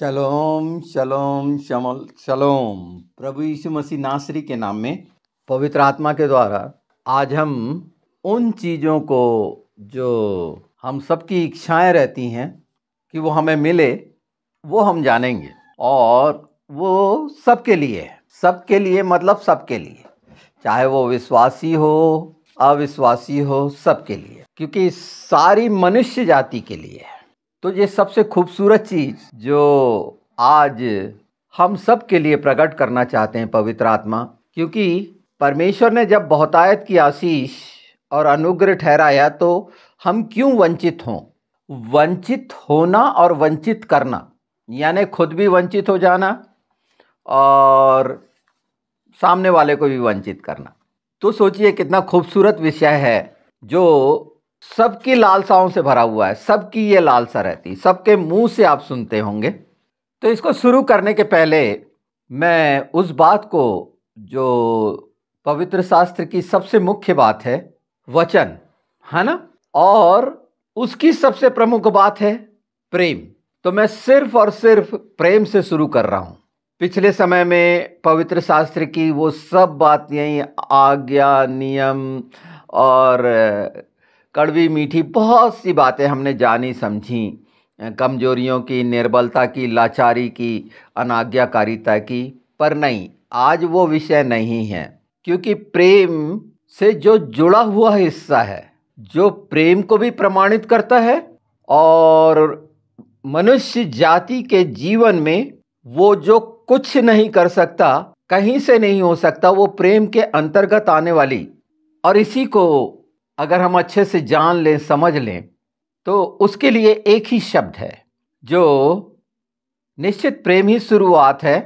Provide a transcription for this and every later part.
शलोम शलोम शमल शलोम प्रभु यीशु मसीह नासरी के नाम में पवित्र आत्मा के द्वारा आज हम उन चीज़ों को जो हम सबकी इच्छाएं रहती हैं कि वो हमें मिले वो हम जानेंगे और वो सबके लिए है सबके लिए मतलब सबके लिए चाहे वो विश्वासी हो अविश्वासी हो सबके लिए क्योंकि सारी मनुष्य जाति के लिए है तो ये सबसे खूबसूरत चीज़ जो आज हम सब के लिए प्रकट करना चाहते हैं पवित्र आत्मा क्योंकि परमेश्वर ने जब बहुतायत की आशीष और अनुग्रह ठहराया तो हम क्यों वंचित हों वंचित होना और वंचित करना यानी खुद भी वंचित हो जाना और सामने वाले को भी वंचित करना तो सोचिए कितना खूबसूरत विषय है जो सबकी लालसाओं से भरा हुआ है सबकी ये लालसा रहती सबके मुंह से आप सुनते होंगे तो इसको शुरू करने के पहले मैं उस बात को जो पवित्र शास्त्र की सबसे मुख्य बात है वचन है ना और उसकी सबसे प्रमुख बात है प्रेम तो मैं सिर्फ और सिर्फ प्रेम से शुरू कर रहा हूँ पिछले समय में पवित्र शास्त्र की वो सब बात यही आज्ञा नियम और कड़वी मीठी बहुत सी बातें हमने जानी समझी कमजोरियों की निर्बलता की लाचारी की अनाज्ञाकारिता की पर नहीं आज वो विषय नहीं है क्योंकि प्रेम से जो जुड़ा हुआ हिस्सा है जो प्रेम को भी प्रमाणित करता है और मनुष्य जाति के जीवन में वो जो कुछ नहीं कर सकता कहीं से नहीं हो सकता वो प्रेम के अंतर्गत आने वाली और इसी को अगर हम अच्छे से जान लें समझ लें तो उसके लिए एक ही शब्द है जो निश्चित प्रेम ही शुरुआत है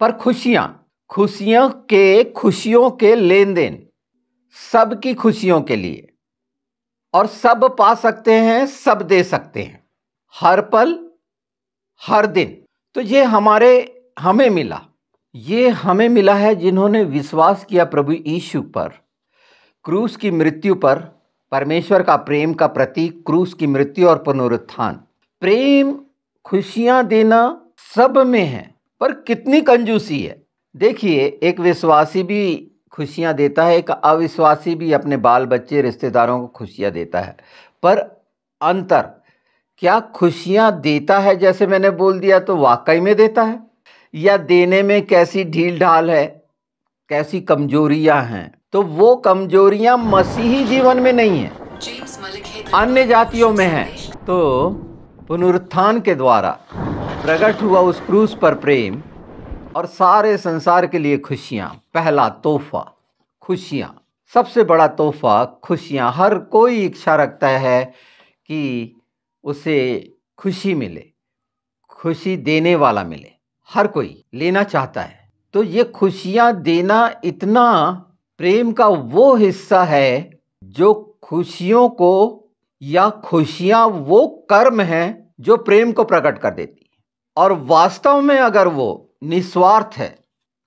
पर खुशियाँ खुशियों के खुशियों के लेन देन सब की खुशियों के लिए और सब पा सकते हैं सब दे सकते हैं हर पल हर दिन तो ये हमारे हमें मिला ये हमें मिला है जिन्होंने विश्वास किया प्रभु यीशु पर क्रूस की मृत्यु पर परमेश्वर का प्रेम का प्रतीक क्रूस की मृत्यु और पुनरुत्थान प्रेम खुशियां देना सब में है पर कितनी कंजूसी है देखिए एक विश्वासी भी खुशियां देता है एक अविश्वासी भी अपने बाल बच्चे रिश्तेदारों को खुशियां देता है पर अंतर क्या खुशियां देता है जैसे मैंने बोल दिया तो वाकई में देता है या देने में कैसी ढील ढाल है कैसी कमजोरियां हैं तो वो कमजोरियां मसीही जीवन में नहीं है तो अन्य जातियों में है तो पुनरुत्थान के द्वारा प्रकट हुआ उस क्रूस पर प्रेम और सारे संसार के लिए खुशियाँ पहला तोहफा खुशियाँ सबसे बड़ा तोहफा खुशियाँ हर कोई इच्छा रखता है कि उसे खुशी मिले खुशी देने वाला मिले हर कोई लेना चाहता है तो ये खुशियाँ देना इतना प्रेम का वो हिस्सा है जो खुशियों को या खुशियां वो कर्म हैं जो प्रेम को प्रकट कर देती है और वास्तव में अगर वो निस्वार्थ है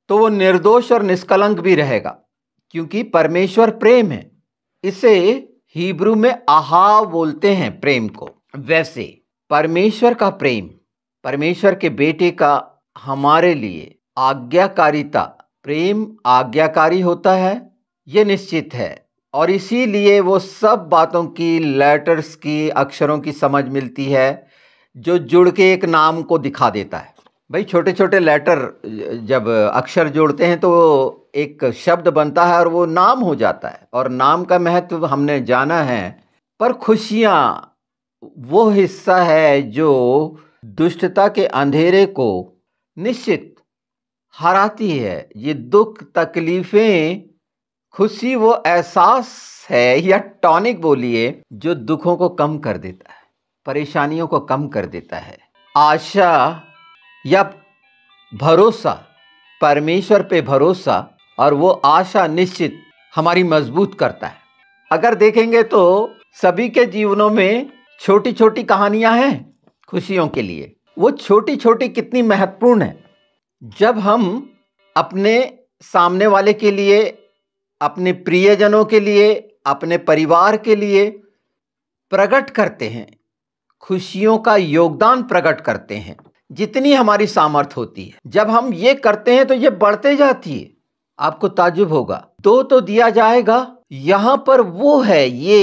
तो वो निर्दोष और निष्कलंक भी रहेगा क्योंकि परमेश्वर प्रेम है इसे हिब्रू में आहा बोलते हैं प्रेम को वैसे परमेश्वर का प्रेम परमेश्वर के बेटे का हमारे लिए आज्ञाकारिता प्रेम आज्ञाकारी होता है ये निश्चित है और इसीलिए वो सब बातों की लेटर्स की अक्षरों की समझ मिलती है जो जुड़ के एक नाम को दिखा देता है भाई छोटे छोटे लेटर जब अक्षर जोड़ते हैं तो एक शब्द बनता है और वो नाम हो जाता है और नाम का महत्व हमने जाना है पर खुशियाँ वो हिस्सा है जो दुष्टता के अंधेरे को निश्चित हराती है ये दुख तकलीफें खुशी वो एहसास है या टॉनिक बोलिए जो दुखों को कम कर देता है परेशानियों को कम कर देता है आशा या भरोसा परमेश्वर पे भरोसा और वो आशा निश्चित हमारी मजबूत करता है अगर देखेंगे तो सभी के जीवनों में छोटी छोटी कहानियां हैं खुशियों के लिए वो छोटी छोटी कितनी महत्वपूर्ण है जब हम अपने सामने वाले के लिए अपने प्रियजनों के लिए अपने परिवार के लिए प्रकट करते हैं खुशियों का योगदान प्रकट करते हैं जितनी हमारी सामर्थ्य होती है जब हम ये करते हैं तो ये बढ़ते जाती है आपको ताजुब होगा दो तो दिया जाएगा यहाँ पर वो है ये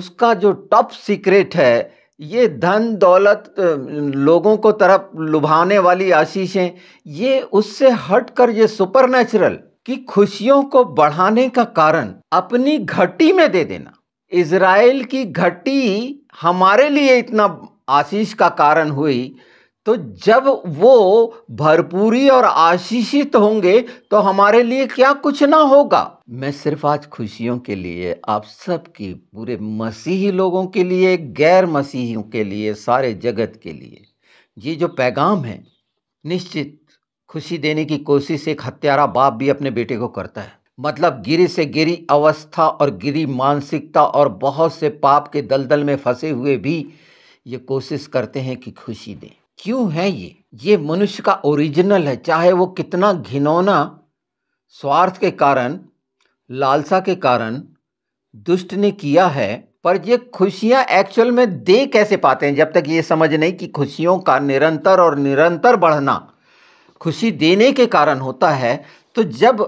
उसका जो टॉप सीक्रेट है ये धन दौलत लोगों को तरफ लुभाने वाली आशीषें ये उससे हटकर ये सुपर नेचुरल की खुशियों को बढ़ाने का कारण अपनी घटी में दे देना इसराइल की घटी हमारे लिए इतना आशीष का कारण हुई तो जब वो भरपूरी और आशीषित होंगे तो हमारे लिए क्या कुछ ना होगा मैं सिर्फ आज खुशियों के लिए आप सब की पूरे मसीही लोगों के लिए गैर मसीहियों के लिए सारे जगत के लिए ये जो पैगाम है निश्चित खुशी देने की कोशिश एक हत्यारा बाप भी अपने बेटे को करता है मतलब गिरी से गिरी अवस्था और गिरी मानसिकता और बहुत से पाप के दलदल में फंसे हुए भी ये कोशिश करते हैं कि खुशी दें क्यों है ये ये मनुष्य का ओरिजिनल है चाहे वो कितना घिनौना स्वार्थ के कारण लालसा के कारण दुष्ट ने किया है पर ये खुशियाँ एक्चुअल में दे कैसे पाते हैं जब तक ये समझ नहीं कि खुशियों का निरंतर और निरंतर बढ़ना खुशी देने के कारण होता है तो जब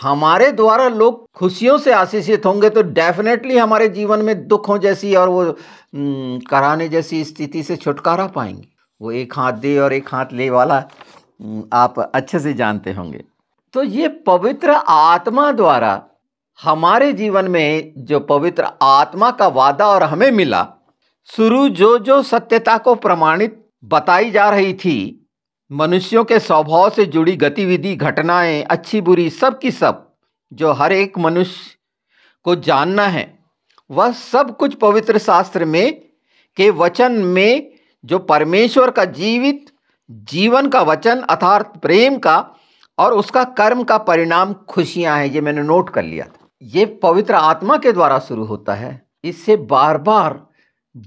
हमारे द्वारा लोग खुशियों से आशीषित होंगे तो डेफिनेटली हमारे जीवन में दुखों जैसी और वो कराने जैसी स्थिति से छुटकारा पाएंगे वो एक हाथ दे और एक हाथ ले वाला आप अच्छे से जानते होंगे तो ये पवित्र आत्मा द्वारा हमारे जीवन में जो पवित्र आत्मा का वादा और हमें मिला शुरू जो जो सत्यता को प्रमाणित बताई जा रही थी मनुष्यों के स्वभाव से जुड़ी गतिविधि घटनाएं अच्छी बुरी सब की सब जो हर एक मनुष्य को जानना है वह सब कुछ पवित्र शास्त्र में के वचन में जो परमेश्वर का जीवित जीवन का वचन अर्थात प्रेम का और उसका कर्म का परिणाम खुशियां हैं ये मैंने नोट कर लिया था ये पवित्र आत्मा के द्वारा शुरू होता है इससे बार बार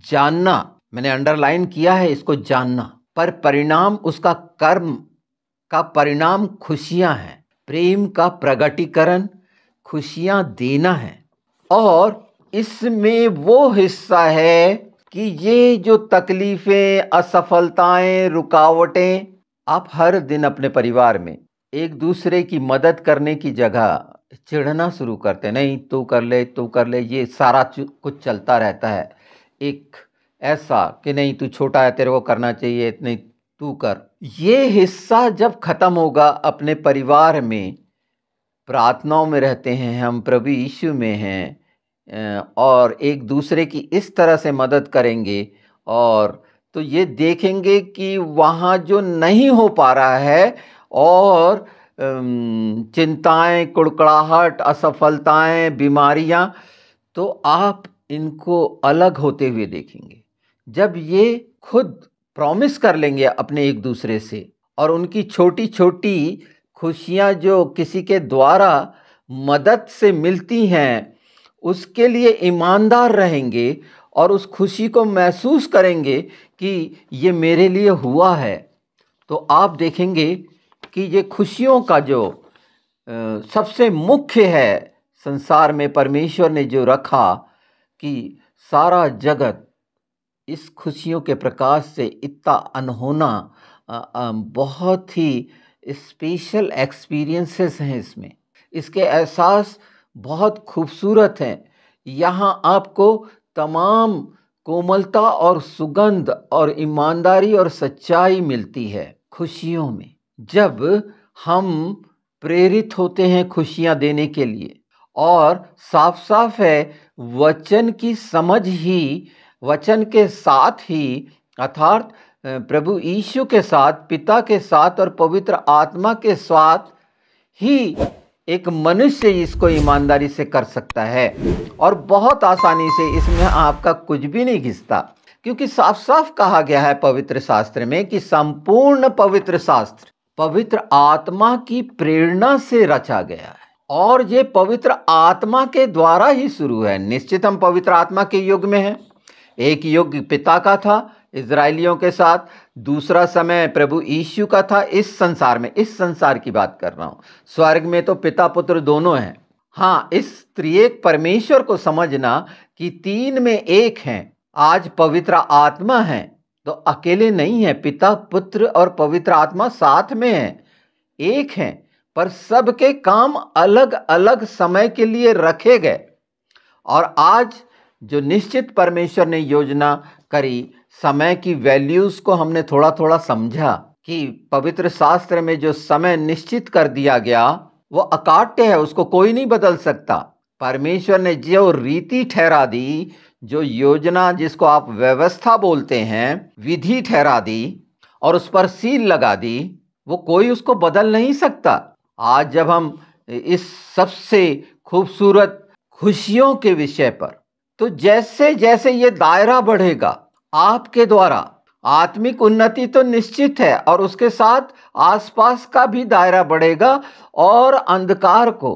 जानना मैंने अंडरलाइन किया है इसको जानना पर परिणाम उसका कर्म का परिणाम खुशियां हैं प्रेम का प्रगटीकरण खुशियां देना है और इसमें वो हिस्सा है कि ये जो तकलीफ़ें असफलताएं रुकावटें आप हर दिन अपने परिवार में एक दूसरे की मदद करने की जगह चिढ़ना शुरू करते नहीं तू कर ले तू कर ले ये सारा कुछ चलता रहता है एक ऐसा कि नहीं तू छोटा है तेरे को करना चाहिए नहीं तू कर ये हिस्सा जब ख़त्म होगा अपने परिवार में प्रार्थनाओं में रहते हैं हम प्रभु यीशु में हैं और एक दूसरे की इस तरह से मदद करेंगे और तो ये देखेंगे कि वहाँ जो नहीं हो पा रहा है और चिंताएं कुड़कड़ाहट असफलताएं बीमारियां तो आप इनको अलग होते हुए देखेंगे जब ये खुद प्रॉमिस कर लेंगे अपने एक दूसरे से और उनकी छोटी छोटी खुशियां जो किसी के द्वारा मदद से मिलती हैं उसके लिए ईमानदार रहेंगे और उस खुशी को महसूस करेंगे कि ये मेरे लिए हुआ है तो आप देखेंगे कि ये खुशियों का जो सबसे मुख्य है संसार में परमेश्वर ने जो रखा कि सारा जगत इस खुशियों के प्रकाश से इतना अनहोना बहुत ही स्पेशल एक्सपीरियंसेस हैं इसमें इसके एहसास बहुत खूबसूरत हैं यहाँ आपको तमाम कोमलता और सुगंध और ईमानदारी और सच्चाई मिलती है खुशियों में जब हम प्रेरित होते हैं खुशियाँ देने के लिए और साफ साफ है वचन की समझ ही वचन के साथ ही अर्थात प्रभु यीशु के साथ पिता के साथ और पवित्र आत्मा के साथ ही एक मनुष्य इसको ईमानदारी से कर सकता है और बहुत आसानी से इसमें आपका कुछ भी नहीं घिसता क्योंकि साफ साफ कहा गया है पवित्र शास्त्र में कि संपूर्ण पवित्र शास्त्र पवित्र आत्मा की प्रेरणा से रचा गया है और ये पवित्र आत्मा के द्वारा ही शुरू है निश्चित हम पवित्र आत्मा के युग में हैं एक युग पिता का था इसराइलियों के साथ दूसरा समय प्रभु यीशु का था इस संसार में इस संसार की बात कर रहा हूँ स्वर्ग में तो पिता पुत्र दोनों हैं हाँ इस त्रिएक परमेश्वर को समझना कि तीन में एक हैं आज पवित्र आत्मा है तो अकेले नहीं है पिता पुत्र और पवित्र आत्मा साथ में है एक हैं पर सबके काम अलग अलग समय के लिए रखे गए और आज जो निश्चित परमेश्वर ने योजना करी समय की वैल्यूज़ को हमने थोड़ा थोड़ा समझा कि पवित्र शास्त्र में जो समय निश्चित कर दिया गया वो अकाट्य है उसको कोई नहीं बदल सकता परमेश्वर ने जो रीति ठहरा दी जो योजना जिसको आप व्यवस्था बोलते हैं विधि ठहरा दी और उस पर सील लगा दी वो कोई उसको बदल नहीं सकता आज जब हम इस सबसे खूबसूरत खुशियों के विषय पर तो जैसे जैसे ये दायरा बढ़ेगा आपके द्वारा आत्मिक उन्नति तो निश्चित है और उसके साथ आसपास का भी दायरा बढ़ेगा और अंधकार को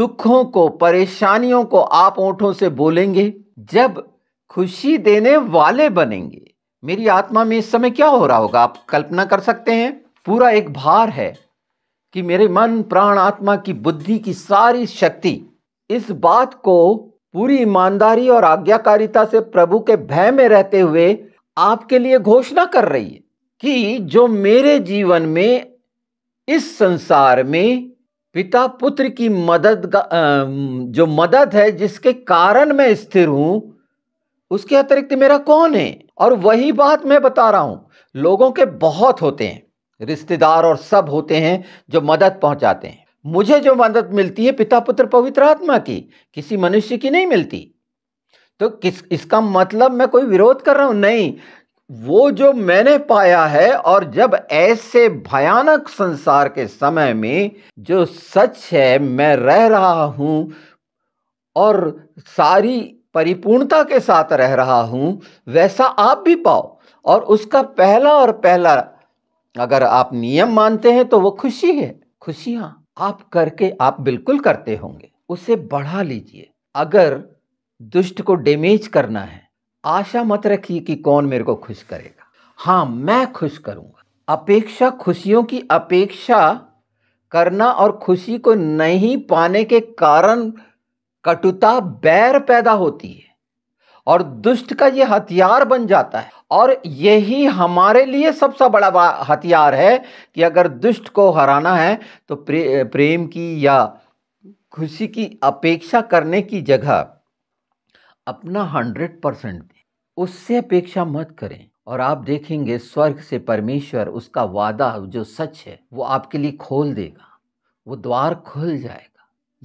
दुखों को परेशानियों को आप ओंठों से बोलेंगे जब खुशी देने वाले बनेंगे मेरी आत्मा में इस समय क्या हो रहा होगा आप कल्पना कर सकते हैं पूरा एक भार है कि मेरे मन प्राण आत्मा की बुद्धि की सारी शक्ति इस बात को पूरी ईमानदारी और आज्ञाकारिता से प्रभु के भय में रहते हुए आपके लिए घोषणा कर रही है कि जो मेरे जीवन में इस संसार में पिता पुत्र की मदद जो मदद है जिसके कारण मैं स्थिर हूं उसके अतिरिक्त मेरा कौन है और वही बात मैं बता रहा हूं लोगों के बहुत होते हैं रिश्तेदार और सब होते हैं जो मदद पहुंचाते हैं मुझे जो मदद मिलती है पिता पुत्र पवित्र आत्मा की किसी मनुष्य की नहीं मिलती तो किस इसका मतलब मैं कोई विरोध कर रहा हूं नहीं वो जो मैंने पाया है और जब ऐसे भयानक संसार के समय में जो सच है मैं रह रहा हूं और सारी परिपूर्णता के साथ रह रहा हूं वैसा आप भी पाओ और उसका पहला और पहला अगर आप नियम मानते हैं तो वो खुशी है खुशियाँ आप करके आप बिल्कुल करते होंगे उसे बढ़ा लीजिए अगर दुष्ट को डेमेज करना है आशा मत रखिए कि कौन मेरे को खुश करेगा हाँ मैं खुश करूंगा अपेक्षा खुशियों की अपेक्षा करना और खुशी को नहीं पाने के कारण कटुता बैर पैदा होती है और दुष्ट का ये हथियार बन जाता है और यही हमारे लिए सबसे बड़ा हथियार है कि अगर दुष्ट को हराना है तो प्रे, प्रेम की या खुशी की अपेक्षा करने की जगह अपना हंड्रेड परसेंट दें उससे अपेक्षा मत करें और आप देखेंगे स्वर्ग से परमेश्वर उसका वादा जो सच है वो आपके लिए खोल देगा वो द्वार खुल जाएगा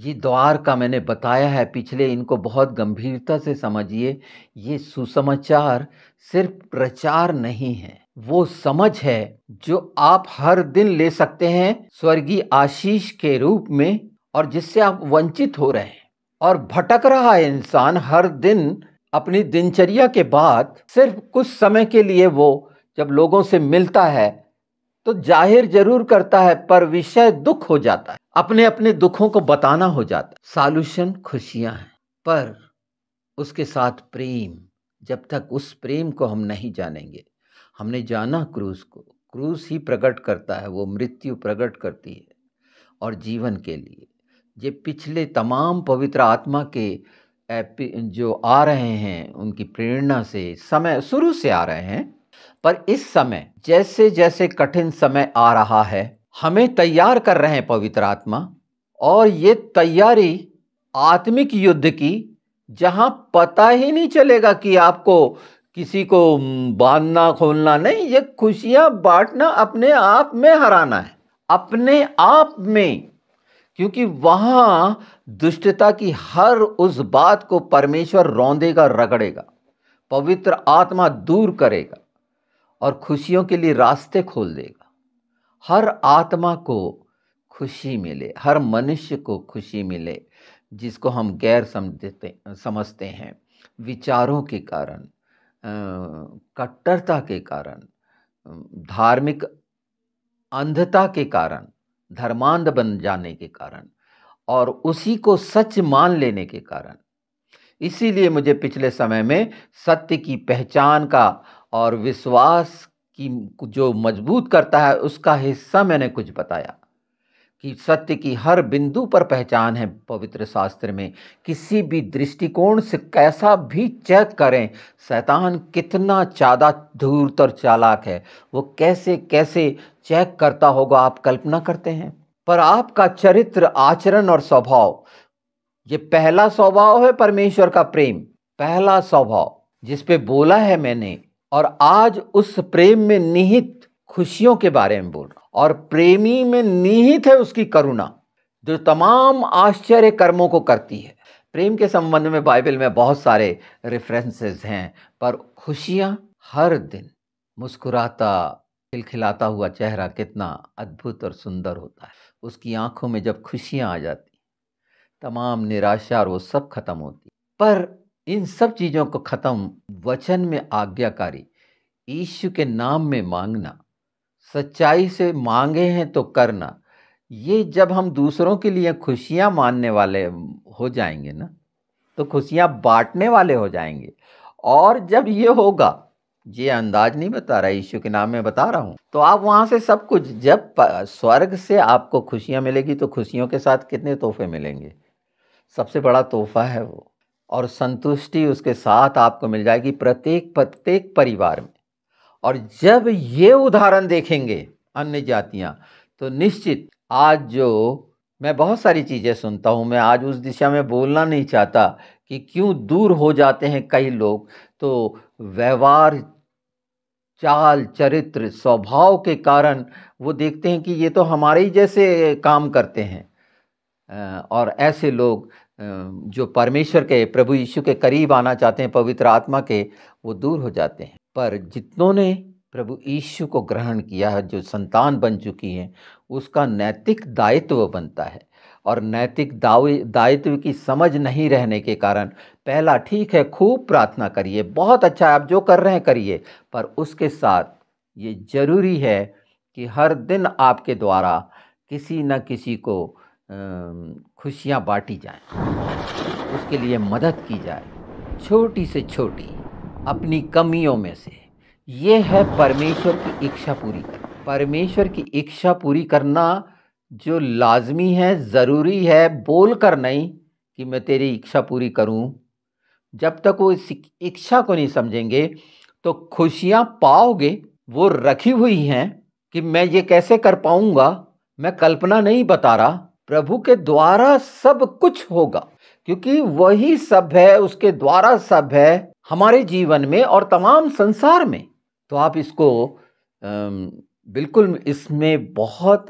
ये द्वार का मैंने बताया है पिछले इनको बहुत गंभीरता से समझिए ये सुसमाचार सिर्फ प्रचार नहीं है वो समझ है जो आप हर दिन ले सकते हैं स्वर्गीय आशीष के रूप में और जिससे आप वंचित हो रहे हैं और भटक रहा है इंसान हर दिन अपनी दिनचर्या के बाद सिर्फ कुछ समय के लिए वो जब लोगों से मिलता है तो जाहिर जरूर करता है पर विषय दुख हो जाता है अपने अपने दुखों को बताना हो जाता है सॉल्यूशन खुशियां हैं पर उसके साथ प्रेम जब तक उस प्रेम को हम नहीं जानेंगे हमने जाना क्रूस को क्रूस ही प्रकट करता है वो मृत्यु प्रकट करती है और जीवन के लिए ये पिछले तमाम पवित्र आत्मा के जो आ रहे हैं उनकी प्रेरणा से समय शुरू से आ रहे हैं पर इस समय जैसे जैसे कठिन समय आ रहा है हमें तैयार कर रहे हैं पवित्र आत्मा और ये तैयारी आत्मिक युद्ध की जहां पता ही नहीं चलेगा कि आपको किसी को बांधना खोलना नहीं ये खुशियां बांटना अपने आप में हराना है अपने आप में क्योंकि वहां दुष्टता की हर उस बात को परमेश्वर रौंदेगा रगड़ेगा पवित्र आत्मा दूर करेगा और खुशियों के लिए रास्ते खोल देगा हर आत्मा को खुशी मिले हर मनुष्य को खुशी मिले जिसको हम गैर समझते समझते हैं विचारों के कारण कट्टरता के कारण धार्मिक अंधता के कारण धर्मांध बन जाने के कारण और उसी को सच मान लेने के कारण इसीलिए मुझे पिछले समय में सत्य की पहचान का और विश्वास की जो मजबूत करता है उसका हिस्सा मैंने कुछ बताया कि सत्य की हर बिंदु पर पहचान है पवित्र शास्त्र में किसी भी दृष्टिकोण से कैसा भी चेक करें शैतान कितना ज़्यादा धूर्त और चालाक है वो कैसे कैसे चेक करता होगा आप कल्पना करते हैं पर आपका चरित्र आचरण और स्वभाव ये पहला स्वभाव है परमेश्वर का प्रेम पहला स्वभाव जिस पे बोला है मैंने और आज उस प्रेम में निहित खुशियों के बारे में बोल रहा हूं और प्रेमी में निहित है उसकी करुणा जो तमाम आश्चर्य कर्मों को करती है प्रेम के संबंध में बाइबल में बहुत सारे रेफरेंसेस हैं पर खुशियाँ हर दिन मुस्कुराता खिलखिलाता हुआ चेहरा कितना अद्भुत और सुंदर होता है उसकी आंखों में जब खुशियाँ आ जाती तमाम निराशा और वो सब खत्म होती पर इन सब चीज़ों को ख़त्म वचन में आज्ञाकारी ईश्व के नाम में मांगना सच्चाई से मांगे हैं तो करना ये जब हम दूसरों के लिए खुशियाँ मानने वाले हो जाएंगे ना तो खुशियाँ बांटने वाले हो जाएंगे और जब ये होगा ये अंदाज नहीं बता रहा ईश्व के नाम में बता रहा हूँ तो आप वहाँ से सब कुछ जब स्वर्ग से आपको खुशियाँ मिलेगी तो खुशियों के साथ कितने तोहफे मिलेंगे सबसे बड़ा तोहफा है वो और संतुष्टि उसके साथ आपको मिल जाएगी प्रत्येक प्रत्येक परिवार में और जब ये उदाहरण देखेंगे अन्य जातियाँ तो निश्चित आज जो मैं बहुत सारी चीज़ें सुनता हूँ मैं आज उस दिशा में बोलना नहीं चाहता कि क्यों दूर हो जाते हैं कई लोग तो व्यवहार चाल चरित्र स्वभाव के कारण वो देखते हैं कि ये तो हमारे ही जैसे काम करते हैं और ऐसे लोग जो परमेश्वर के प्रभु यीशु के करीब आना चाहते हैं पवित्र आत्मा के वो दूर हो जाते हैं पर जितनों ने प्रभु यीशु को ग्रहण किया है जो संतान बन चुकी हैं उसका नैतिक दायित्व बनता है और नैतिक दाव दायित्व की समझ नहीं रहने के कारण पहला ठीक है खूब प्रार्थना करिए बहुत अच्छा है आप जो कर रहे हैं करिए पर उसके साथ ये जरूरी है कि हर दिन आपके द्वारा किसी न किसी को खुशियाँ बांटी जाएं, उसके लिए मदद की जाए छोटी से छोटी अपनी कमियों में से ये है परमेश्वर की इच्छा पूरी परमेश्वर की इच्छा पूरी करना जो लाजमी है ज़रूरी है बोल कर नहीं कि मैं तेरी इच्छा पूरी करूं जब तक वो इस इच्छा को नहीं समझेंगे तो खुशियां पाओगे वो रखी हुई हैं कि मैं ये कैसे कर पाऊंगा मैं कल्पना नहीं बता रहा प्रभु के द्वारा सब कुछ होगा क्योंकि वही सब है उसके द्वारा सब है हमारे जीवन में और तमाम संसार में तो आप इसको बिल्कुल इसमें बहुत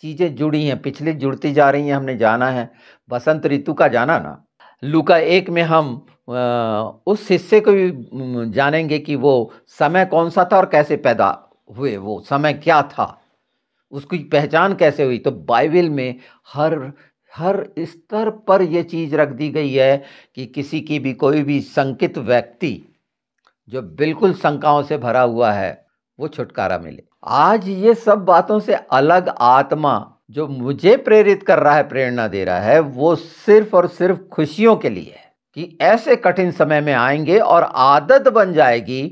चीज़ें जुड़ी हैं पिछले जुड़ती जा रही हैं हमने जाना है बसंत ऋतु का जाना ना लुका एक में हम उस हिस्से को भी जानेंगे कि वो समय कौन सा था और कैसे पैदा हुए वो समय क्या था उसकी पहचान कैसे हुई तो बाइबिल में हर हर स्तर पर यह चीज़ रख दी गई है कि किसी की भी कोई भी संकित व्यक्ति जो बिल्कुल शंकाओं से भरा हुआ है वो छुटकारा मिले आज ये सब बातों से अलग आत्मा जो मुझे प्रेरित कर रहा है प्रेरणा दे रहा है वो सिर्फ और सिर्फ खुशियों के लिए है कि ऐसे कठिन समय में आएंगे और आदत बन जाएगी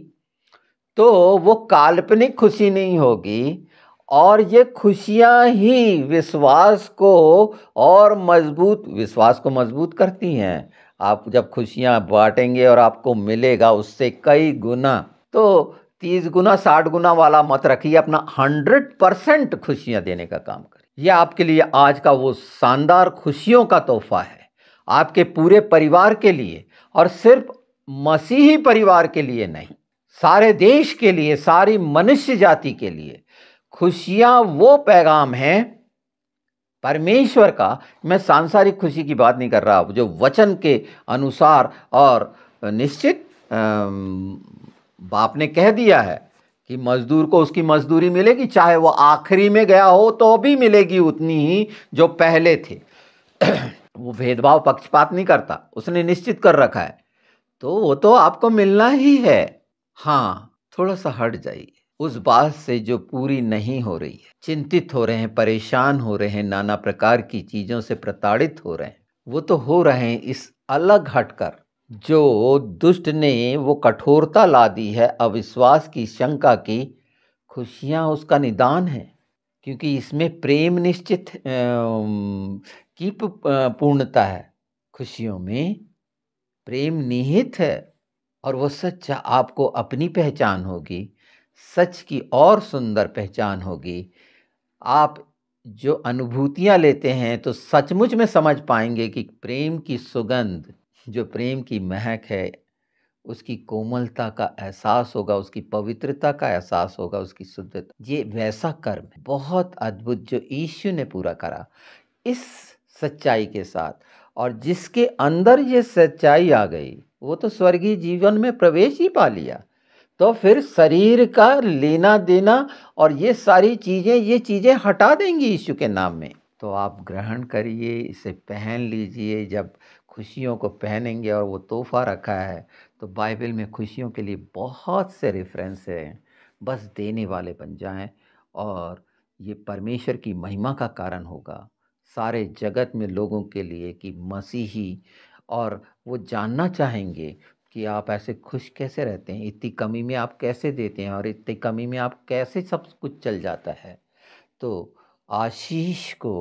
तो वो काल्पनिक खुशी नहीं होगी और ये खुशियाँ ही विश्वास को और मजबूत विश्वास को मजबूत करती हैं आप जब खुशियाँ बांटेंगे और आपको मिलेगा उससे कई गुना तो तीस गुना साठ गुना वाला मत रखिए अपना हंड्रेड परसेंट खुशियाँ देने का काम करिए यह आपके लिए आज का वो शानदार खुशियों का तोहफा है आपके पूरे परिवार के लिए और सिर्फ मसीही परिवार के लिए नहीं सारे देश के लिए सारी मनुष्य जाति के लिए खुशियाँ वो पैगाम हैं परमेश्वर का मैं सांसारिक खुशी की बात नहीं कर रहा जो वचन के अनुसार और निश्चित बाप ने कह दिया है कि मजदूर को उसकी मजदूरी मिलेगी चाहे वो आखिरी में गया हो तो भी मिलेगी उतनी ही जो पहले थे वो भेदभाव पक्षपात नहीं करता उसने निश्चित कर रखा है तो वो तो आपको मिलना ही है हाँ थोड़ा सा हट जाइए उस बात से जो पूरी नहीं हो रही है चिंतित हो रहे हैं परेशान हो रहे हैं नाना प्रकार की चीज़ों से प्रताड़ित हो रहे हैं वो तो हो रहे हैं इस अलग हटकर जो दुष्ट ने वो कठोरता ला दी है अविश्वास की शंका की खुशियाँ उसका निदान है क्योंकि इसमें प्रेम निश्चित की पूर्णता है खुशियों में प्रेम निहित है और वो सच्चा आपको अपनी पहचान होगी सच की और सुंदर पहचान होगी आप जो अनुभूतियाँ लेते हैं तो सचमुच में समझ पाएंगे कि प्रेम की सुगंध जो प्रेम की महक है उसकी कोमलता का एहसास होगा उसकी पवित्रता का एहसास होगा उसकी शुद्धता ये वैसा कर्म है बहुत अद्भुत जो ईश्वर ने पूरा करा इस सच्चाई के साथ और जिसके अंदर ये सच्चाई आ गई वो तो स्वर्गीय जीवन में प्रवेश ही पा लिया तो फिर शरीर का लेना देना और ये सारी चीज़ें ये चीज़ें हटा देंगी यीशु के नाम में तो आप ग्रहण करिए इसे पहन लीजिए जब खुशियों को पहनेंगे और वो तोहफा रखा है तो बाइबल में खुशियों के लिए बहुत से रेफरेंस हैं बस देने वाले बन जाएं और ये परमेश्वर की महिमा का कारण होगा सारे जगत में लोगों के लिए कि मसीही और वो जानना चाहेंगे कि आप ऐसे खुश कैसे रहते हैं इतनी कमी में आप कैसे देते हैं और इतनी कमी में आप कैसे सब कुछ चल जाता है तो आशीष को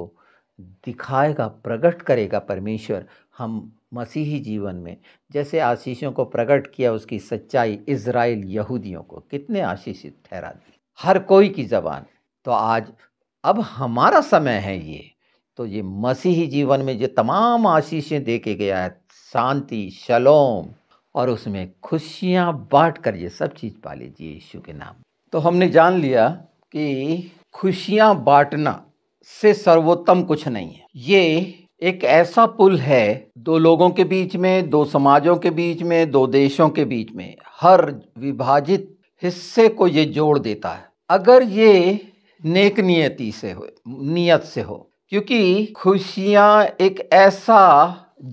दिखाएगा प्रकट करेगा परमेश्वर हम मसीही जीवन में जैसे आशीषों को प्रकट किया उसकी सच्चाई इज़राइल यहूदियों को कितने आशीषित ठहरा दी हर कोई की जबान तो आज अब हमारा समय है ये तो ये मसीही जीवन में जो तमाम आशीषें देखे गया है शांति शलोम और उसमें खुशियाँ बांट कर ये सब चीज़ पा लीजिए यीशु के नाम तो हमने जान लिया कि खुशियाँ बांटना से सर्वोत्तम कुछ नहीं है ये एक ऐसा पुल है दो लोगों के बीच में दो समाजों के बीच में दो देशों के बीच में हर विभाजित हिस्से को ये जोड़ देता है अगर ये नेक नियति से हो नियत से हो क्योंकि खुशियाँ एक ऐसा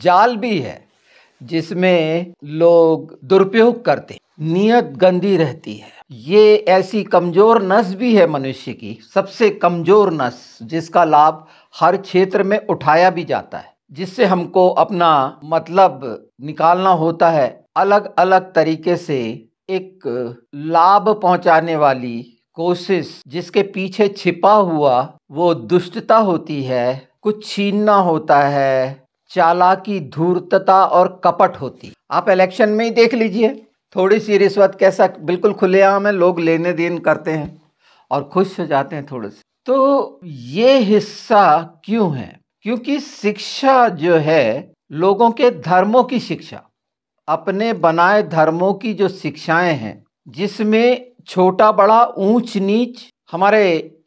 जाल भी है जिसमें लोग दुरुपयोग करते नियत गंदी रहती है ये ऐसी कमजोर नस भी है मनुष्य की सबसे कमजोर नस जिसका लाभ हर क्षेत्र में उठाया भी जाता है जिससे हमको अपना मतलब निकालना होता है अलग अलग तरीके से एक लाभ पहुंचाने वाली कोशिश जिसके पीछे छिपा हुआ वो दुष्टता होती है कुछ छीनना होता है चालाकी धूर्तता और कपट होती आप इलेक्शन में ही देख लीजिए थोड़ी सी रिश्वत कैसा बिल्कुल खुलेआम है लोग लेने देन करते हैं और खुश हो जाते हैं थोड़े से तो ये हिस्सा क्यों है क्योंकि शिक्षा जो है लोगों के धर्मों की शिक्षा अपने बनाए धर्मों की जो शिक्षाएं हैं जिसमें छोटा बड़ा ऊंच नीच हमारे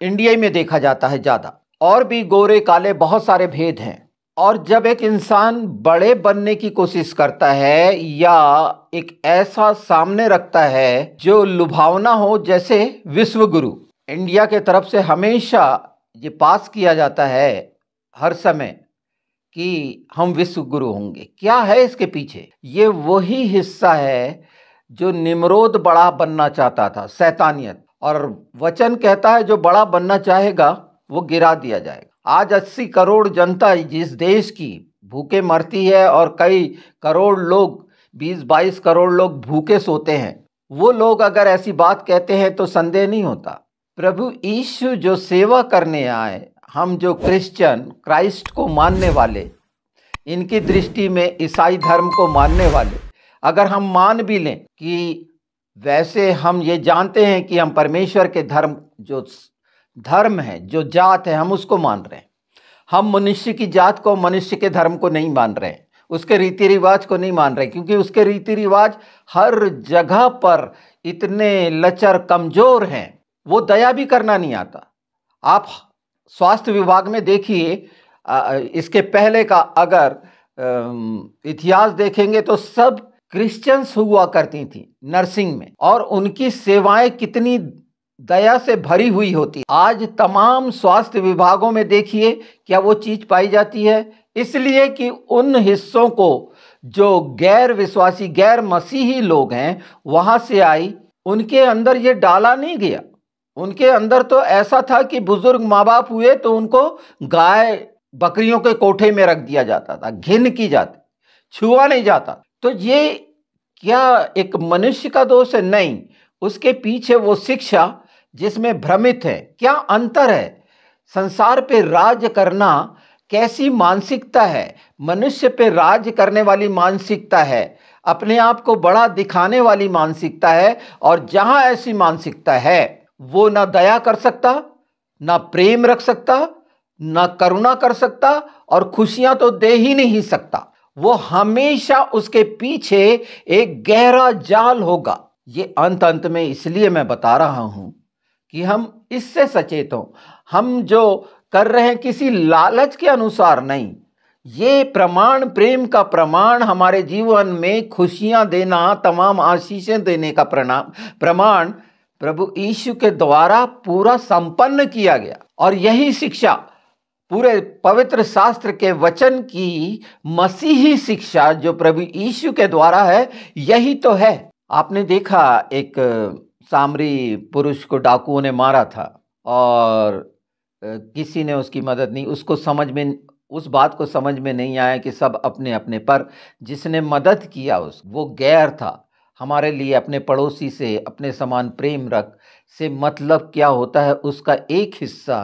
इंडिया में देखा जाता है ज़्यादा और भी गोरे काले बहुत सारे भेद हैं और जब एक इंसान बड़े बनने की कोशिश करता है या एक ऐसा सामने रखता है जो लुभावना हो जैसे विश्व गुरु इंडिया के तरफ से हमेशा ये पास किया जाता है हर समय कि हम विश्व गुरु होंगे क्या है इसके पीछे ये वही हिस्सा है जो निमरोद बड़ा बनना चाहता था सैतानियत और वचन कहता है जो बड़ा बनना चाहेगा वो गिरा दिया जाएगा आज 80 करोड़ जनता जिस देश की भूखे मरती है और कई करोड़ लोग 20-22 करोड़ लोग भूखे सोते हैं वो लोग अगर ऐसी बात कहते हैं तो संदेह नहीं होता प्रभु यीशु जो सेवा करने आए हम जो क्रिश्चियन क्राइस्ट को मानने वाले इनकी दृष्टि में ईसाई धर्म को मानने वाले अगर हम मान भी लें कि वैसे हम ये जानते हैं कि हम परमेश्वर के धर्म जो धर्म है जो जात है हम उसको मान रहे हैं हम मनुष्य की जात को मनुष्य के धर्म को नहीं मान रहे हैं उसके रीति रिवाज को नहीं मान रहे क्योंकि उसके रीति रिवाज हर जगह पर इतने लचर कमज़ोर हैं वो दया भी करना नहीं आता आप स्वास्थ्य विभाग में देखिए इसके पहले का अगर इतिहास देखेंगे तो सब क्रिश्चियंस हुआ करती थी नर्सिंग में और उनकी सेवाएं कितनी दया से भरी हुई होती है आज तमाम स्वास्थ्य विभागों में देखिए क्या वो चीज़ पाई जाती है इसलिए कि उन हिस्सों को जो गैर विश्वासी गैर मसीही लोग हैं वहाँ से आई उनके अंदर ये डाला नहीं गया उनके अंदर तो ऐसा था कि बुजुर्ग माँ बाप हुए तो उनको गाय बकरियों के कोठे में रख दिया जाता था घिन की जाती छुआ नहीं जाता तो ये क्या एक मनुष्य का दोष है नहीं उसके पीछे वो शिक्षा जिसमें भ्रमित है क्या अंतर है संसार पे राज करना कैसी मानसिकता है मनुष्य पे राज करने वाली मानसिकता है अपने आप को बड़ा दिखाने वाली मानसिकता है और जहां ऐसी मानसिकता है वो ना दया कर सकता ना प्रेम रख सकता ना करुणा कर सकता और खुशियां तो दे ही नहीं सकता वो हमेशा उसके पीछे एक गहरा जाल होगा ये अंत अंत में इसलिए मैं बता रहा हूं कि हम इससे सचेत हों हम जो कर रहे हैं किसी लालच के अनुसार नहीं ये प्रमाण प्रेम का प्रमाण हमारे जीवन में खुशियां देना तमाम आशीषें देने का प्रणाम प्रमाण प्रभु यीशु के द्वारा पूरा संपन्न किया गया और यही शिक्षा पूरे पवित्र शास्त्र के वचन की मसीही शिक्षा जो प्रभु यीशु के द्वारा है यही तो है आपने देखा एक सामरी पुरुष को डाकुओं ने मारा था और किसी ने उसकी मदद नहीं उसको समझ में उस बात को समझ में नहीं आया कि सब अपने अपने पर जिसने मदद किया उस वो गैर था हमारे लिए अपने पड़ोसी से अपने समान प्रेम रख से मतलब क्या होता है उसका एक हिस्सा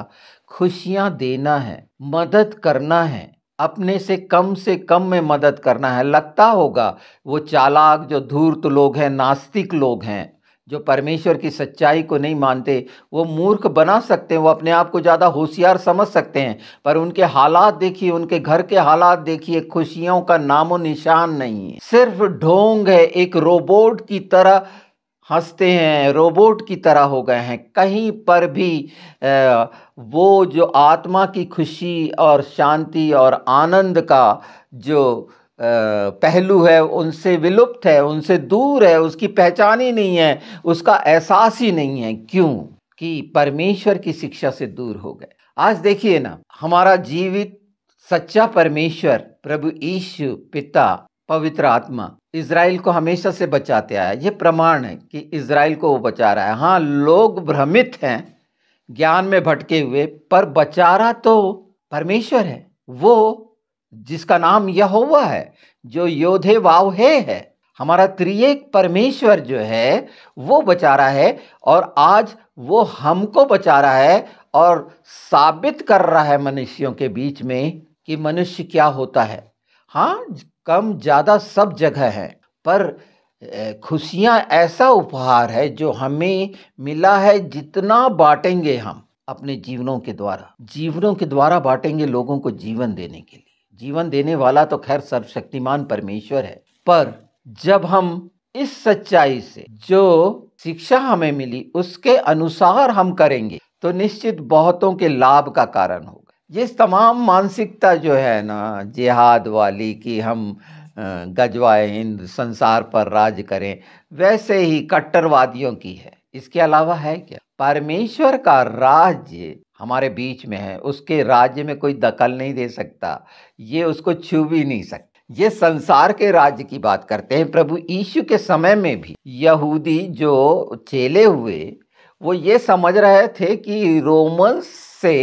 खुशियाँ देना है मदद करना है अपने से कम से कम में मदद करना है लगता होगा वो चालाक जो धूर्त लोग हैं नास्तिक लोग हैं जो परमेश्वर की सच्चाई को नहीं मानते वो मूर्ख बना सकते हैं वो अपने आप को ज़्यादा होशियार समझ सकते हैं पर उनके हालात देखिए उनके घर के हालात देखिए खुशियों का नामो निशान नहीं है सिर्फ ढोंग है एक रोबोट की तरह हंसते हैं रोबोट की तरह हो गए हैं कहीं पर भी वो जो आत्मा की खुशी और शांति और आनंद का जो पहलू है उनसे विलुप्त है उनसे दूर है उसकी पहचान ही नहीं है उसका एहसास ही नहीं है क्यों कि परमेश्वर की शिक्षा से दूर हो गए आज देखिए ना हमारा जीवित सच्चा परमेश्वर प्रभु ईशु पिता पवित्र आत्मा इसराइल को हमेशा से बचाते आया ये प्रमाण है कि इसराइल को वो बचा रहा है हाँ लोग भ्रमित हैं ज्ञान में भटके हुए पर बचारा तो परमेश्वर है वो जिसका नाम यह है जो योधे वाव है, है हमारा त्रिएक परमेश्वर जो है वो बचा रहा है और आज वो हमको बचा रहा है और साबित कर रहा है मनुष्यों के बीच में कि मनुष्य क्या होता है हाँ कम ज़्यादा सब जगह है पर खुशियाँ ऐसा उपहार है जो हमें मिला है जितना बांटेंगे हम अपने जीवनों के द्वारा जीवनों के द्वारा बांटेंगे लोगों को जीवन देने के लिए जीवन देने वाला तो खैर सर्वशक्तिमान परमेश्वर है पर जब हम इस सच्चाई से जो शिक्षा हमें मिली उसके अनुसार हम करेंगे तो निश्चित बहुतों के लाभ का कारण होगा ये तमाम मानसिकता जो है ना जिहाद वाली कि हम गजवाए हिंद संसार पर राज करें वैसे ही कट्टरवादियों की है इसके अलावा है क्या परमेश्वर का राज्य हमारे बीच में है उसके राज्य में कोई दखल नहीं दे सकता ये उसको छू भी नहीं सकता ये संसार के राज्य की बात करते हैं प्रभु यीशु के समय में भी यहूदी जो चेले हुए वो ये समझ रहे थे कि रोमन्स से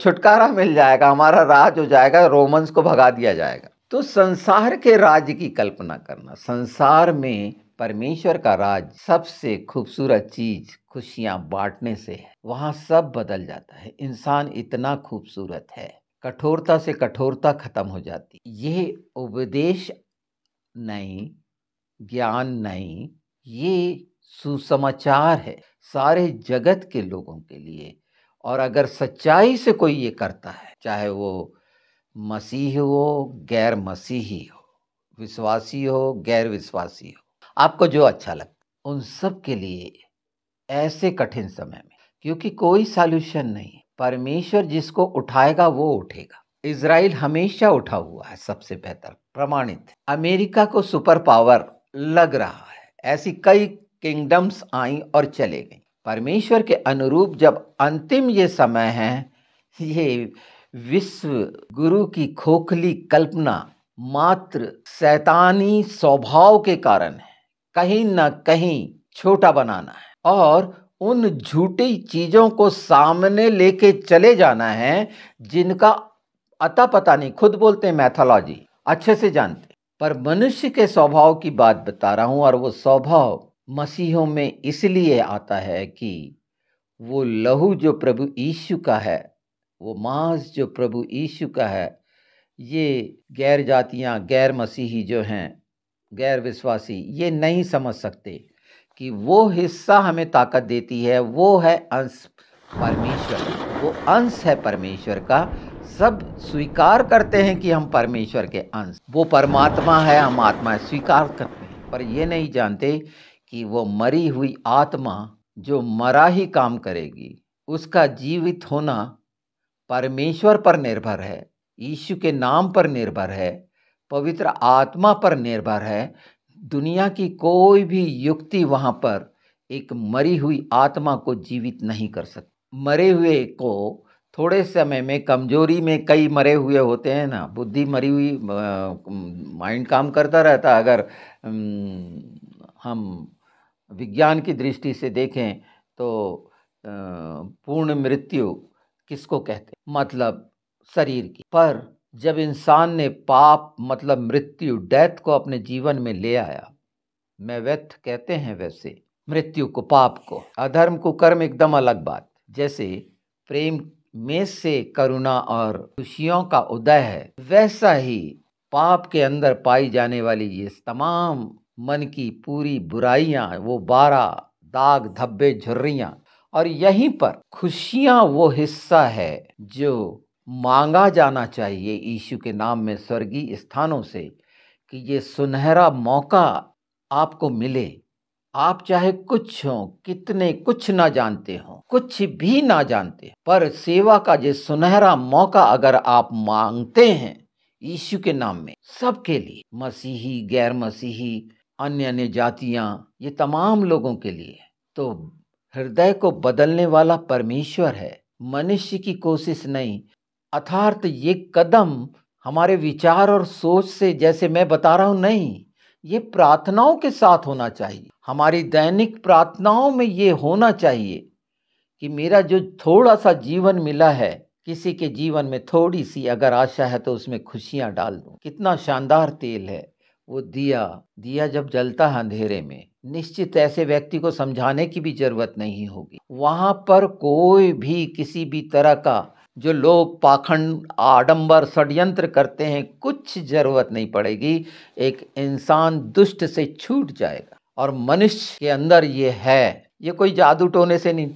छुटकारा मिल जाएगा हमारा राज हो जाएगा रोमन्स को भगा दिया जाएगा तो संसार के राज्य की कल्पना करना संसार में परमेश्वर का राज सबसे खूबसूरत चीज खुशियाँ बांटने से है वहाँ सब बदल जाता है इंसान इतना खूबसूरत है कठोरता से कठोरता खत्म हो जाती ये उपदेश नहीं ज्ञान नहीं ये सुसमाचार है सारे जगत के लोगों के लिए और अगर सच्चाई से कोई ये करता है चाहे वो मसीह हो गैर मसीही हो विश्वासी हो गैर विश्वासी हो आपको जो अच्छा लगे उन सब के लिए ऐसे कठिन समय में क्योंकि कोई सॉल्यूशन नहीं परमेश्वर जिसको उठाएगा वो उठेगा इसराइल हमेशा उठा हुआ है सबसे बेहतर प्रमाणित अमेरिका को सुपर पावर लग रहा है ऐसी कई किंगडम्स आई और चले गई परमेश्वर के अनुरूप जब अंतिम ये समय है ये विश्व गुरु की खोखली कल्पना मात्र सैतानी स्वभाव के कारण है कहीं ना कहीं छोटा बनाना है और उन झूठी चीज़ों को सामने लेके चले जाना है जिनका अता पता नहीं खुद बोलते हैं मैथोलॉजी अच्छे से जानते पर मनुष्य के स्वभाव की बात बता रहा हूँ और वो स्वभाव मसीहों में इसलिए आता है कि वो लहू जो प्रभु यीशु का है वो मांस जो प्रभु यीशु का है ये गैर जातियाँ गैर मसीही जो हैं गैर विश्वासी ये नहीं समझ सकते कि वो हिस्सा हमें ताकत देती है वो है अंश परमेश्वर वो अंश है परमेश्वर का सब स्वीकार करते हैं कि हम परमेश्वर के अंश वो परमात्मा है हम आत्मा है स्वीकार करते हैं पर ये नहीं जानते कि वो मरी हुई आत्मा जो मरा ही काम करेगी उसका जीवित होना परमेश्वर पर निर्भर है यीशु के नाम पर निर्भर है पवित्र आत्मा पर निर्भर है दुनिया की कोई भी युक्ति वहाँ पर एक मरी हुई आत्मा को जीवित नहीं कर सकती मरे हुए को थोड़े समय में कमजोरी में कई मरे हुए होते हैं ना बुद्धि मरी हुई माइंड काम करता रहता अगर हम विज्ञान की दृष्टि से देखें तो पूर्ण मृत्यु किसको कहते मतलब शरीर की पर जब इंसान ने पाप मतलब मृत्यु डेथ को अपने जीवन में ले आया मैं व्यर्थ कहते हैं वैसे मृत्यु को पाप को अधर्म को कर्म एकदम अलग बात जैसे प्रेम में से करुणा और खुशियों का उदय है वैसा ही पाप के अंदर पाई जाने वाली ये तमाम मन की पूरी बुराइयां वो बारह दाग धब्बे झुर्रियां और यहीं पर खुशियाँ वो हिस्सा है जो मांगा जाना चाहिए यीशु के नाम में स्वर्गीय स्थानों से कि ये सुनहरा मौका आपको मिले आप चाहे कुछ हो कितने कुछ ना जानते हो कुछ भी ना जानते पर सेवा का ये सुनहरा मौका अगर आप मांगते हैं यीशु के नाम में सबके लिए मसीही गैर मसीही अन्य अन्य जातियां ये तमाम लोगों के लिए तो हृदय को बदलने वाला परमेश्वर है मनुष्य की कोशिश नहीं अर्थार्थ ये कदम हमारे विचार और सोच से जैसे मैं बता रहा हूँ नहीं ये प्रार्थनाओं के साथ होना चाहिए हमारी दैनिक प्रार्थनाओं में ये होना चाहिए कि मेरा जो थोड़ा सा जीवन मिला है किसी के जीवन में थोड़ी सी अगर आशा है तो उसमें खुशियाँ डाल दूँ कितना शानदार तेल है वो दिया दिया जब जलता है अंधेरे में निश्चित ऐसे व्यक्ति को समझाने की भी जरूरत नहीं होगी वहाँ पर कोई भी किसी भी तरह का जो लोग पाखंड आडंबर षड्यंत्र करते हैं कुछ ज़रूरत नहीं पड़ेगी एक इंसान दुष्ट से छूट जाएगा और मनुष्य के अंदर ये है ये कोई जादू टोने से नहीं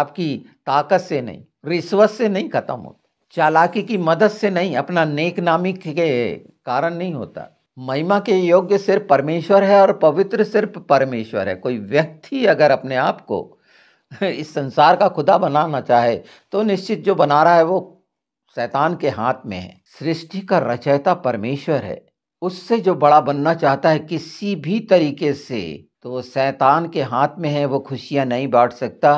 आपकी ताकत से नहीं रिश्वत से नहीं ख़त्म होता चालाकी की मदद से नहीं अपना नेक नामी के कारण नहीं होता महिमा के योग्य सिर्फ परमेश्वर है और पवित्र सिर्फ परमेश्वर है कोई व्यक्ति अगर अपने आप को इस संसार का खुदा बनाना चाहे तो निश्चित जो बना रहा है वो शैतान के हाथ में है सृष्टि का रचयता परमेश्वर है उससे जो बड़ा बनना चाहता है किसी भी तरीके से तो वो शैतान के हाथ में है वो खुशियाँ नहीं बांट सकता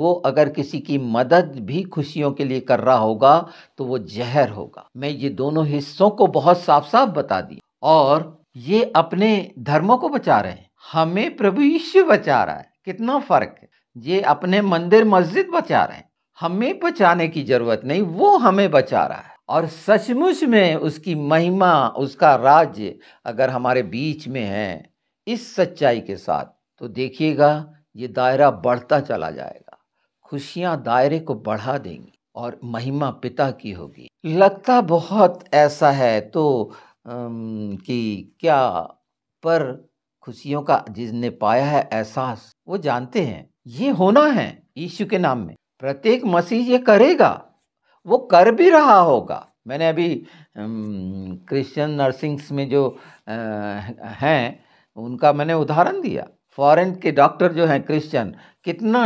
वो अगर किसी की मदद भी खुशियों के लिए कर रहा होगा तो वो जहर होगा मैं ये दोनों हिस्सों को बहुत साफ साफ बता दी और ये अपने धर्मों को बचा रहे हैं हमें प्रभु यीशु बचा रहा है कितना फ़र्क है ये अपने मंदिर मस्जिद बचा रहे हैं हमें बचाने की जरूरत नहीं वो हमें बचा रहा है और सचमुच में उसकी महिमा उसका राज्य अगर हमारे बीच में है इस सच्चाई के साथ तो देखिएगा ये दायरा बढ़ता चला जाएगा खुशियाँ दायरे को बढ़ा देंगी और महिमा पिता की होगी लगता बहुत ऐसा है तो अम, कि क्या पर खुशियों का जिसने पाया है एहसास वो जानते हैं ये होना है यीशु के नाम में प्रत्येक मसीह ये करेगा वो कर भी रहा होगा मैंने अभी क्रिश्चियन नर्सिंग्स में जो हैं उनका मैंने उदाहरण दिया फॉरेन के डॉक्टर जो हैं क्रिश्चियन कितना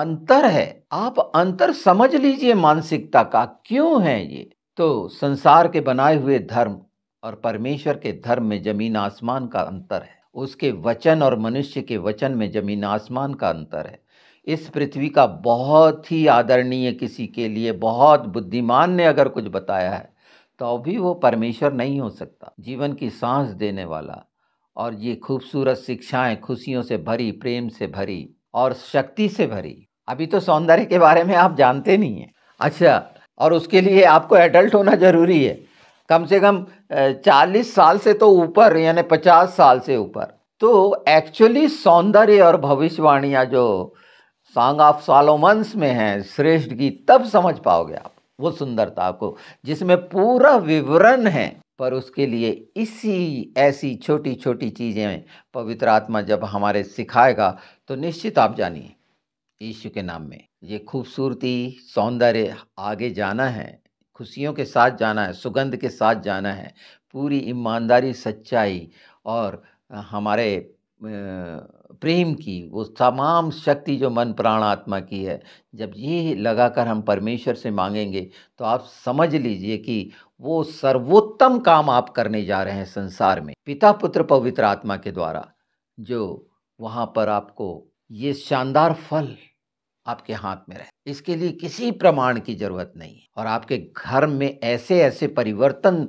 अंतर है आप अंतर समझ लीजिए मानसिकता का क्यों है ये तो संसार के बनाए हुए धर्म और परमेश्वर के धर्म में जमीन आसमान का अंतर है उसके वचन और मनुष्य के वचन में जमीन आसमान का अंतर है इस पृथ्वी का बहुत ही आदरणीय किसी के लिए बहुत बुद्धिमान ने अगर कुछ बताया है तो भी वो परमेश्वर नहीं हो सकता जीवन की सांस देने वाला और ये खूबसूरत शिक्षाएं खुशियों से भरी प्रेम से भरी और शक्ति से भरी अभी तो सौंदर्य के बारे में आप जानते नहीं हैं अच्छा और उसके लिए आपको एडल्ट होना ज़रूरी है कम से कम 40 साल से तो ऊपर यानी 50 साल से ऊपर तो एक्चुअली सौंदर्य और भविष्यवाणियाँ जो सॉन्ग ऑफ सालोमंस में हैं श्रेष्ठ गीत तब समझ पाओगे आप वो सुंदरता आपको जिसमें पूरा विवरण है पर उसके लिए इसी ऐसी छोटी छोटी चीज़ें पवित्र आत्मा जब हमारे सिखाएगा तो निश्चित आप जानिए ईश्व के नाम में ये खूबसूरती सौंदर्य आगे जाना है खुशियों के साथ जाना है सुगंध के साथ जाना है पूरी ईमानदारी सच्चाई और हमारे प्रेम की वो तमाम शक्ति जो मन प्राण आत्मा की है जब ये लगाकर हम परमेश्वर से मांगेंगे तो आप समझ लीजिए कि वो सर्वोत्तम काम आप करने जा रहे हैं संसार में पिता पुत्र पवित्र आत्मा के द्वारा जो वहाँ पर आपको ये शानदार फल आपके हाथ में रहे इसके लिए किसी प्रमाण की ज़रूरत नहीं है और आपके घर में ऐसे ऐसे परिवर्तन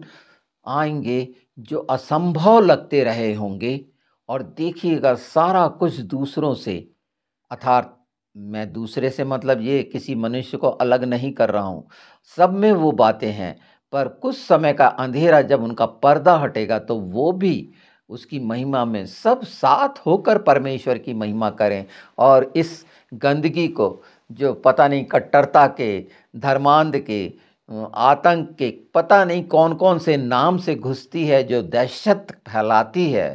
आएंगे जो असंभव लगते रहे होंगे और देखिएगा सारा कुछ दूसरों से अर्थात मैं दूसरे से मतलब ये किसी मनुष्य को अलग नहीं कर रहा हूँ सब में वो बातें हैं पर कुछ समय का अंधेरा जब उनका पर्दा हटेगा तो वो भी उसकी महिमा में सब साथ होकर परमेश्वर की महिमा करें और इस गंदगी को जो पता नहीं कट्टरता के धर्मांध के आतंक के पता नहीं कौन कौन से नाम से घुसती है जो दहशत फैलाती है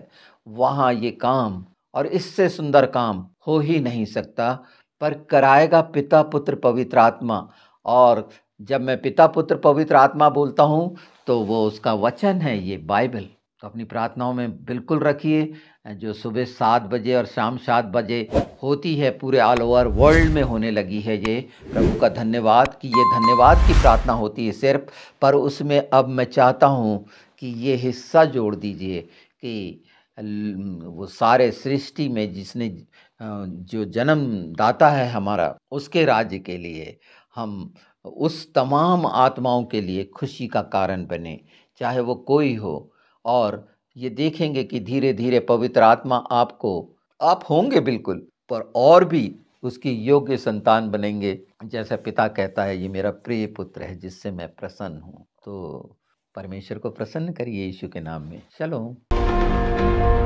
वहाँ ये काम और इससे सुंदर काम हो ही नहीं सकता पर कराएगा पिता पुत्र पवित्र आत्मा और जब मैं पिता पुत्र पवित्र आत्मा बोलता हूँ तो वो उसका वचन है ये बाइबल तो अपनी प्रार्थनाओं में बिल्कुल रखिए जो सुबह सात बजे और शाम सात बजे होती है पूरे ऑल ओवर वर्ल्ड में होने लगी है ये प्रभु का धन्यवाद कि ये धन्यवाद की प्रार्थना होती है सिर्फ पर उसमें अब मैं चाहता हूँ कि ये हिस्सा जोड़ दीजिए कि वो सारे सृष्टि में जिसने जो जन्म दाता है हमारा उसके राज्य के लिए हम उस तमाम आत्माओं के लिए खुशी का कारण बने चाहे वो कोई हो और ये देखेंगे कि धीरे धीरे पवित्र आत्मा आपको आप होंगे बिल्कुल पर और भी उसकी योग्य संतान बनेंगे जैसा पिता कहता है ये मेरा प्रिय पुत्र है जिससे मैं प्रसन्न हूँ तो परमेश्वर को प्रसन्न करिए यीशु के नाम में चलो